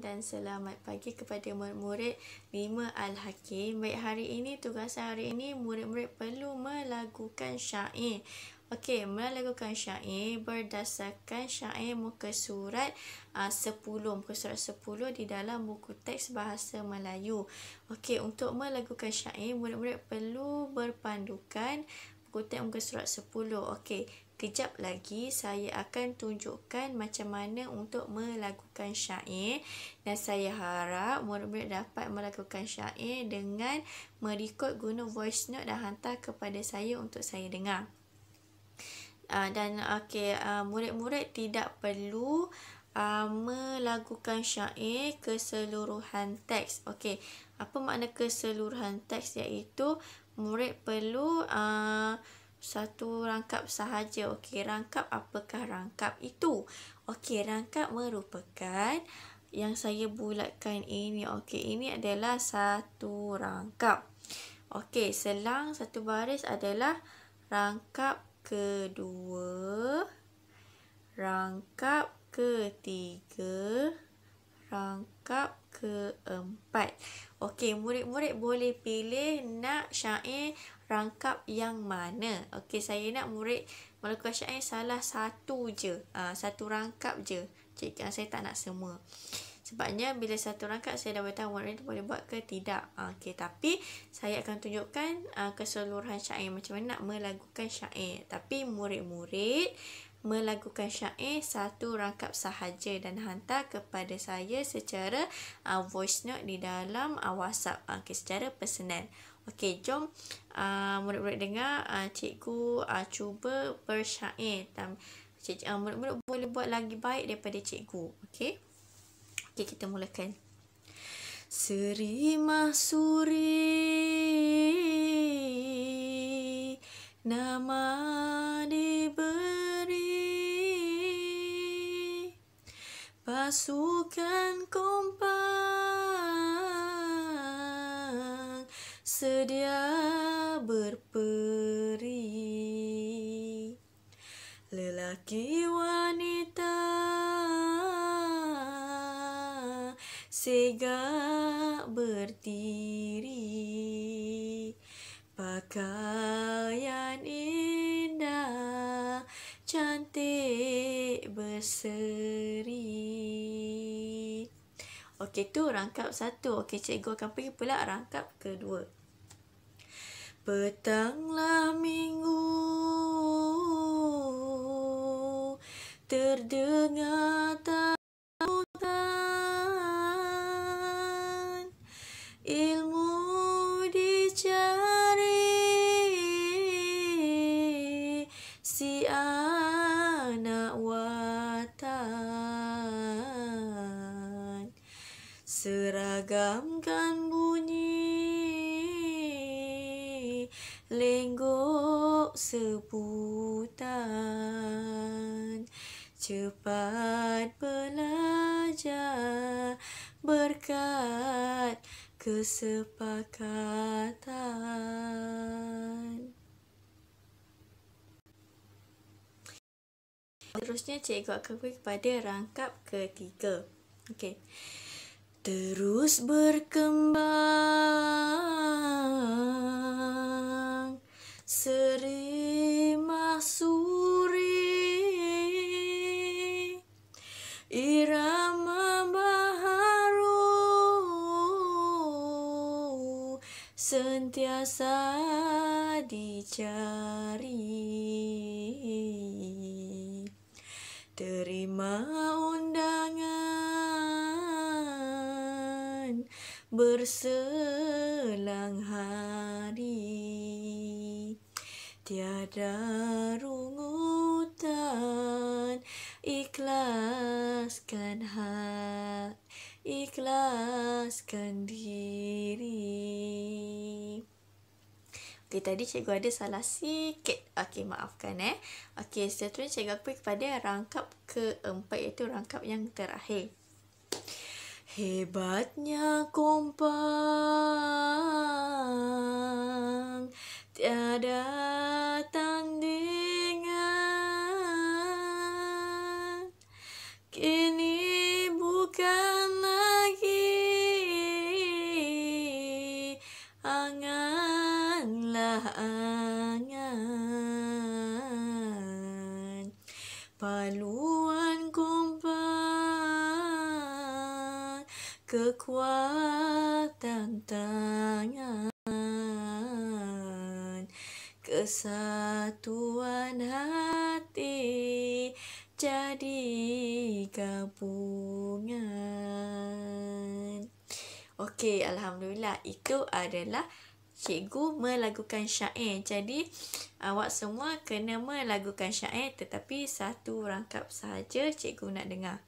dan selamat pagi kepada murid-murid 5 Al-Hakim. Baik, hari ini, tugas hari ini, murid-murid perlu melakukan syair. Okey, melakukan syair berdasarkan syair muka surat ah, uh, 10, muka surat 10 di dalam buku teks bahasa Melayu. Okey, untuk melakukan syair, murid-murid perlu berpandukan buku teks muka surat 10. Okey, Kejap lagi saya akan tunjukkan macam mana untuk melakukan syair dan saya harap murid-murid dapat melakukan syair dengan merekod guna voice note dan hantar kepada saya untuk saya dengar. Uh, dan okey uh, murid-murid tidak perlu uh, melakukan syair keseluruhan teks. Okey, apa makna keseluruhan teks iaitu murid perlu uh, satu rangkap sahaja. Okey, rangkap apakah rangkap itu? Okey, rangkap merupakan yang saya bulatkan ini. Okey, ini adalah satu rangkap. Okey, selang satu baris adalah rangkap kedua. Rangkap ketiga. Rangkap ketiga rangkap keempat. Okey, murid-murid boleh pilih nak syair rangkap yang mana. Okey, saya nak murid melakukan syair salah satu je. Ha, satu rangkap je. Cik, ah, saya tak nak semua. Sebabnya bila satu rangkap saya dah beritahu murid itu boleh buat ke tidak. Ha, Okey, tapi saya akan tunjukkan keseluruhan syair macam mana nak melakukan syair. Tapi murid-murid melakukan syair satu rangkap sahaja dan hantar kepada saya secara uh, voice note di dalam uh, WhatsApp uh, okay, secara personal. Okey, jom uh, murid-murid dengar uh, cikgu uh, cuba bersyair. Tam, cik, uh, murid-murid boleh buat lagi baik daripada cikgu. Okey, okay, kita mulakan. Seri Mahsuri Nama pasukan kompang sedia berperi lelaki wanita sega bertiri pakaian indah cantik berseri Okey tu rangkap satu. Okey cikgu akan pergi pula rangkap kedua. Petanglah minggu terdengar Seragamkan bunyi Lenggok seputan Cepat belajar Berkat kesepakatan Terusnya cikgu akan pergi kepada rangkap ketiga Okey terus berkembang serimah suri irama baharu sentiasa dicari terima u- berselang hari tiada rungutan ikhlaskan hat ikhlaskan diri Okay, tadi cikgu ada salah sikit. Okay, maafkan eh. Okay, seterusnya cikgu pergi kepada rangkap keempat iaitu rangkap yang terakhir. Hebatnya kompang Tiada kekuatan tangan kesatuan hati jadi gabungan Okey, Alhamdulillah Itu adalah cikgu melagukan syair Jadi, awak semua kena melagukan syair Tetapi satu rangkap sahaja cikgu nak dengar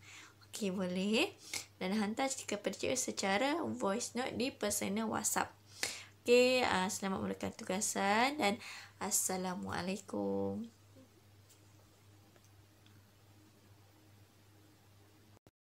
Okay, boleh. Dan hantar stiker percikgu secara voice note di personal WhatsApp. Okay, ah, selamat mulakan tugasan dan Assalamualaikum.